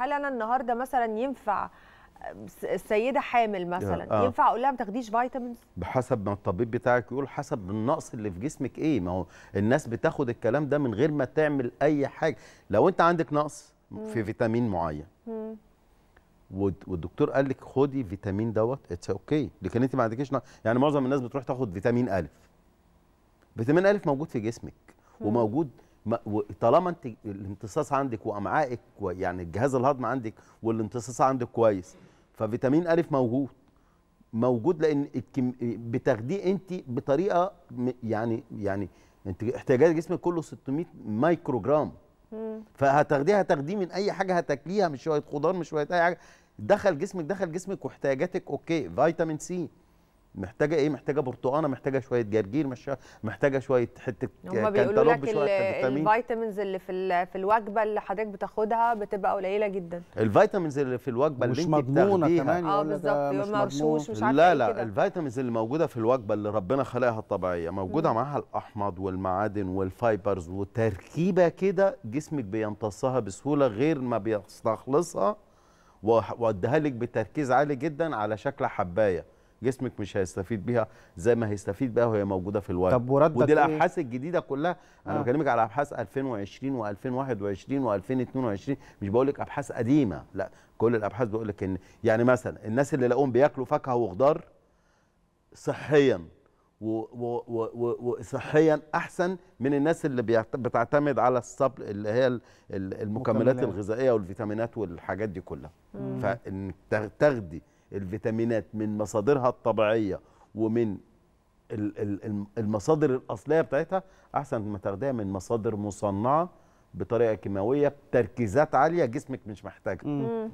هل انا النهارده مثلا ينفع السيده حامل مثلا آه. ينفع اقول لها ما تاخديش فيتامينز بحسب ما الطبيب بتاعك يقول حسب النقص اللي في جسمك ايه ما هو الناس بتاخد الكلام ده من غير ما تعمل اي حاجه لو انت عندك نقص مم. في فيتامين معين والدكتور قال لك خدي فيتامين دوت اتس اوكي لكن انت ما عندكيش نقص يعني معظم الناس بتروح تاخد فيتامين الف فيتامين الف موجود في جسمك وموجود طالما انت الامتصاص عندك وامعائك يعني الجهاز الهضم عندك والامتصاص عندك كويس ففيتامين ألف موجود موجود لان بتاخديه انت بطريقه يعني يعني انت احتياجات جسمك كله 600 مايكرو جرام فهتاخديه هتاخديه من اي حاجه هتاكليها مش شويه خضار مش شويه اي حاجه دخل جسمك دخل جسمك واحتياجاتك اوكي فيتامين سي محتاجه ايه محتاجه برتقانه محتاجه شويه جرجير مش محتاجه شويه حته كانتالوب بيقولوا لك الفيتامينز اللي في في الوجبه اللي حضرتك بتاخدها بتبقى قليله جدا الفيتامينز اللي في الوجبه اللي انت مش مضمونه كمان اه بالظبط مرشوش مش عارفه لا ايه لا الفيتامينز اللي موجوده في الوجبه اللي ربنا خلقها الطبيعيه موجوده معاها الاحمض والمعادن والفايبرز وتركيبه كده جسمك بيمتصها بسهوله غير ما بيستخلصها وادها لك بتركيز عالي جدا على شكل حبايه جسمك مش هيستفيد بيها زي ما هيستفيد بيها وهي موجوده في الورق طب وردك ودي إيه؟ الابحاث إيه؟ الجديده كلها انا آه. بكلمك على ابحاث 2020 و2021 و2022 مش بقول لك ابحاث قديمه لا كل الابحاث بقول لك ان يعني مثلا الناس اللي لقوهم بياكلوا فاكهه وخضار صحيا وصحيا احسن من الناس اللي بتعتمد على الصبل اللي هي المكملات الغذائيه والفيتامينات والحاجات دي كلها فتاخدي الفيتامينات من مصادرها الطبيعيه ومن المصادر الاصليه بتاعتها احسن ما تاخديها من مصادر مصنعه بطريقه كيماويه بتركيزات عاليه جسمك مش محتاجها